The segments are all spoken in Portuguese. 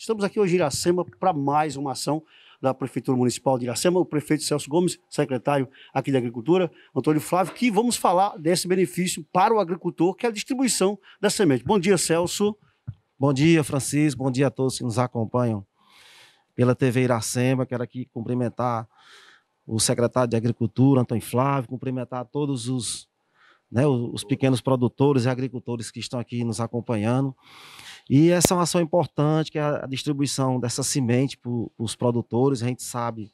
Estamos aqui hoje em Iracema para mais uma ação da Prefeitura Municipal de Iracema, o prefeito Celso Gomes, secretário aqui da Agricultura, Antônio Flávio, que vamos falar desse benefício para o agricultor, que é a distribuição da semente. Bom dia, Celso. Bom dia, Francisco. Bom dia a todos que nos acompanham pela TV Iracema. Quero aqui cumprimentar o secretário de Agricultura, Antônio Flávio, cumprimentar todos os, né, os pequenos produtores e agricultores que estão aqui nos acompanhando. E essa é uma ação importante, que é a distribuição dessa semente para os produtores. A gente sabe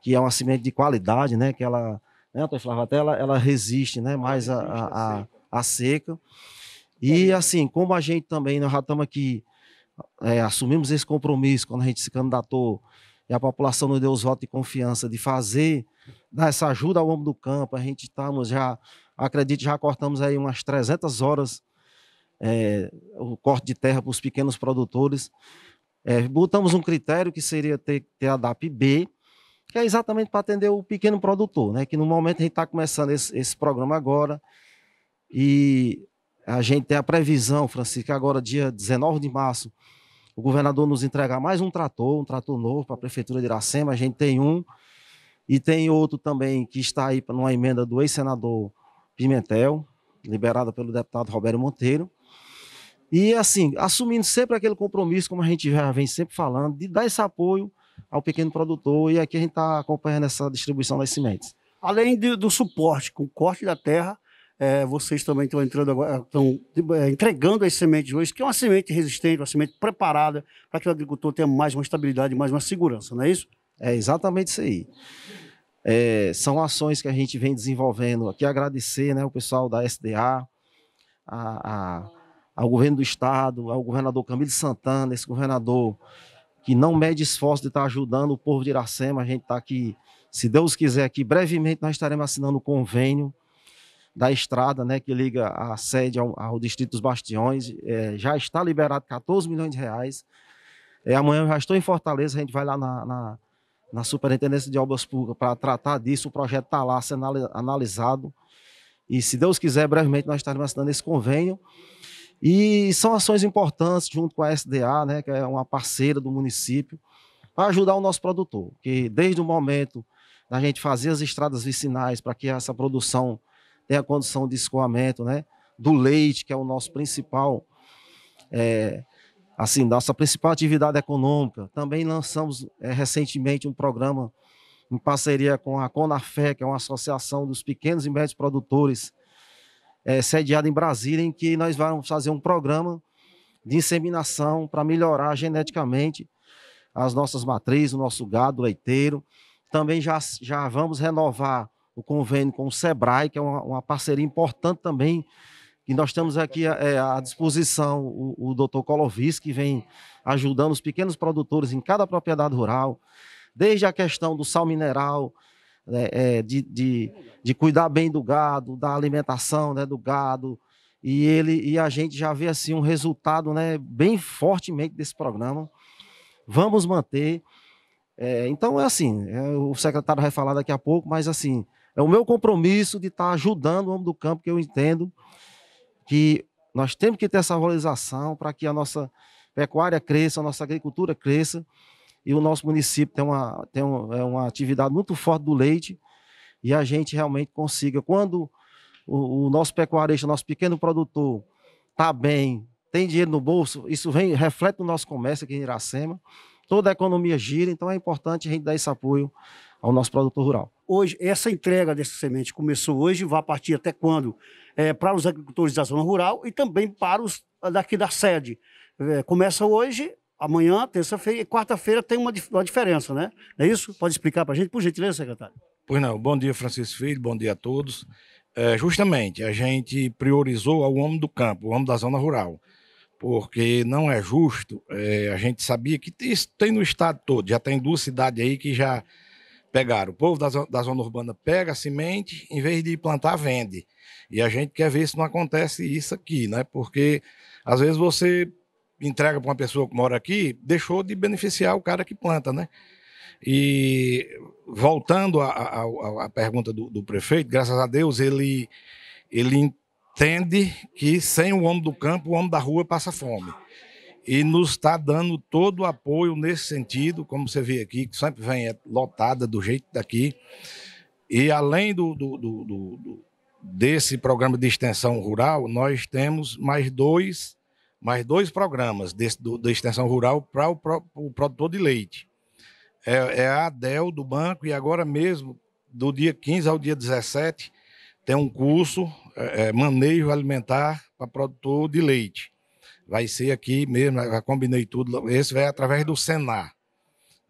que é uma semente de qualidade, né? Que ela, né, Antônio Flávio, até ela, ela resiste né, mais à a, a, a, seca. E assim, como a gente também, nós já estamos aqui, é, assumimos esse compromisso quando a gente se candidatou e a população nos deu os votos de confiança de fazer, dar essa ajuda ao homem do campo. A gente estamos já, acredito, já cortamos aí umas 300 horas é, o corte de terra para os pequenos produtores. É, botamos um critério que seria ter, ter a DAP B, que é exatamente para atender o pequeno produtor, né? que no momento a gente está começando esse, esse, programa agora, e a gente tem a previsão, Francisco, agora dia 19 de março, o governador nos entregar mais um trator, um trator novo para a Prefeitura de Iracema, a gente tem um, e tem outro também que está aí numa emenda do ex-senador Pimentel, liberada pelo deputado Roberto Monteiro, e assim, assumindo sempre aquele compromisso, como a gente já vem sempre falando, de dar esse apoio ao pequeno produtor, e aqui a gente está acompanhando essa distribuição das sementes. Além de, do suporte com o corte da terra, é, vocês também estão entrando agora, estão é, entregando as sementes hoje, que é uma semente resistente, uma semente preparada para que o agricultor tenha mais uma estabilidade, mais uma segurança, não é isso? É exatamente isso aí. É, são ações que a gente vem desenvolvendo. Aqui agradecer né, o pessoal da SDA, a, a ao governo do Estado, ao governador Camilo Santana, esse governador que não mede esforço de estar ajudando o povo de Iracema. A gente está aqui, se Deus quiser, aqui brevemente nós estaremos assinando o convênio da estrada, né, que liga a sede ao, ao Distrito dos Bastiões. É, já está liberado 14 milhões de reais. É, amanhã eu já estou em Fortaleza, a gente vai lá na, na, na Superintendência de Obras Públicas para tratar disso. O projeto está lá sendo analisado. E se Deus quiser, brevemente nós estaremos assinando esse convênio. E são ações importantes junto com a SDA, né, que é uma parceira do município, para ajudar o nosso produtor, que desde o momento da gente fazer as estradas vicinais para que essa produção tenha condição de escoamento, né, do leite, que é o nosso principal, é, assim, nossa principal atividade econômica. Também lançamos é, recentemente um programa em parceria com a Conafé, que é uma associação dos pequenos e médios produtores é, sediada em Brasília, em que nós vamos fazer um programa de inseminação para melhorar geneticamente as nossas matrizes, o nosso gado leiteiro. Também já, já vamos renovar o convênio com o SEBRAE, que é uma, uma parceria importante também, e nós temos aqui é, é, à disposição o, o doutor Colovis, que vem ajudando os pequenos produtores em cada propriedade rural, desde a questão do sal mineral, né, é, de, de, de, cuidar bem do gado, da alimentação né, do gado. E ele e a gente já vê assim um resultado né, bem fortemente desse programa. Vamos manter. É, então é assim, é, o secretário vai falar daqui a pouco, mas assim, é o meu compromisso de estar tá ajudando o homem do campo, que eu entendo que nós temos que ter essa valorização para que a nossa pecuária cresça, a nossa agricultura cresça e o nosso município tem uma, tem um, é uma atividade muito forte do leite e a gente realmente consiga. Quando o, o nosso pecuarista, o nosso pequeno produtor está bem, tem dinheiro no bolso, isso vem, reflete no nosso comércio aqui em Iracema, toda a economia gira, então é importante a gente dar esse apoio ao nosso produtor rural. Hoje, essa entrega dessa semente começou hoje, vai partir até quando? É, para os agricultores da zona rural e também para os daqui da sede. É, começa hoje amanhã, terça-feira e quarta-feira tem uma, uma diferença, né? Não é isso? Pode explicar para a gente, por gentileza, secretário. Pois não. Bom dia, Francisco Filho. Bom dia a todos. É, justamente, a gente priorizou ao homem do campo, o homem da zona rural, porque não é justo. É, a gente sabia que isso tem no estado todo. Já tem duas cidades aí que já pegaram. O povo da, da zona urbana pega a semente, em vez de plantar, vende. E a gente quer ver se não acontece isso aqui, né? Porque às vezes você entrega para uma pessoa que mora aqui, deixou de beneficiar o cara que planta, né? E voltando à pergunta do, do, prefeito, graças a Deus ele, ele entende que sem o homem do campo, o homem da rua passa fome. E nos está dando todo o apoio nesse sentido, como você vê aqui, que sempre vem é lotada do jeito daqui. E além do, do, do desse programa de extensão rural, nós temos mais dois mais dois programas desse, do, da extensão rural para o, pro, o, produtor de leite. É, é, a ADEL do banco e agora mesmo, do dia 15 ao dia 17, tem um curso é, é, manejo alimentar para produtor de leite. Vai ser aqui mesmo, já combinei tudo. Esse vai através do Senar,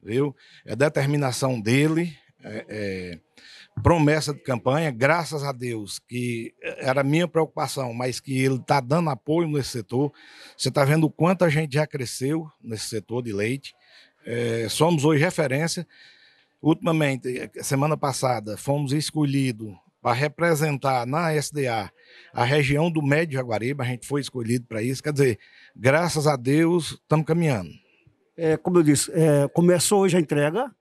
viu? É determinação dele. É, é promessa de campanha, graças a Deus, que eh, era minha preocupação, mas que ele está dando apoio nesse setor. Você está vendo o quanto a gente já cresceu nesse setor de leite. É, somos hoje referência. Ultimamente, eh, semana passada, fomos escolhidos para representar na SDA a região do Médio Jaguaribe. A gente foi escolhido para isso. Quer dizer, graças a Deus, estamos caminhando. É, como eu disse, é, começou hoje a entrega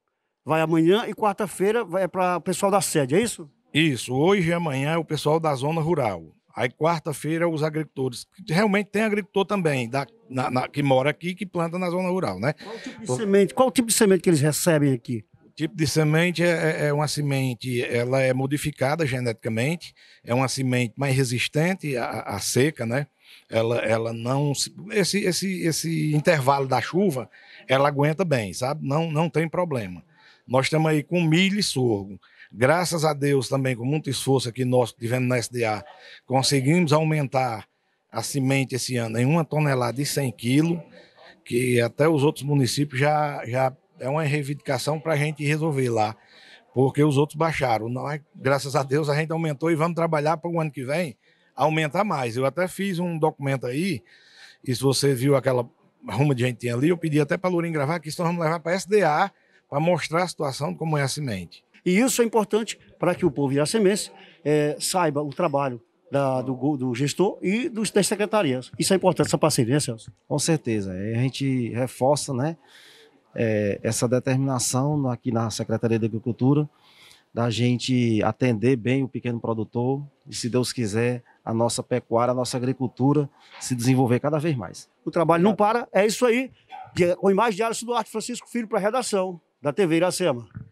vai amanhã e quarta-feira é para o pessoal da sede, é isso? Isso. Hoje e amanhã é o pessoal da zona rural. Aí quarta-feira é os agricultores. Realmente tem agricultor também, da, na, na, que mora aqui que planta na zona rural, né? Qual tipo de, semente, qual tipo de semente que eles recebem aqui? O tipo de semente é, é, é, uma semente, ela é modificada geneticamente, é uma semente mais resistente à, à seca, né? Ela, ela não. Esse, esse, esse intervalo da chuva, ela aguenta bem, sabe? Não, não tem problema. Nós estamos aí com milho e sorgo. Graças a Deus também, com muito esforço aqui nós tivemos na SDA, conseguimos aumentar a semente esse ano em uma tonelada e 100 quilos, que até os outros municípios já, já é uma reivindicação para a gente resolver lá, porque os outros baixaram. Nós, é, graças a Deus, a gente aumentou e vamos trabalhar para o ano que vem aumentar mais. Eu até fiz um documento aí, e se você viu aquela ruma de gente ali, eu pedi até para a gravar, que isso nós vamos levar para a SDA para mostrar a situação como é a semente. E isso é importante para que o povo irá é, saiba o trabalho da, do, do, gestor e dos, das secretarias. Isso é importante, essa parceria, né, Celso? Com certeza. A gente reforça né, é, essa determinação aqui na Secretaria de Agricultura da gente atender bem o pequeno produtor e, se Deus quiser, a nossa pecuária, a nossa agricultura se desenvolver cada vez mais. O trabalho não para, é isso aí. Com imagem de Alisson Duarte Francisco Filho para a redação da TV Iracema.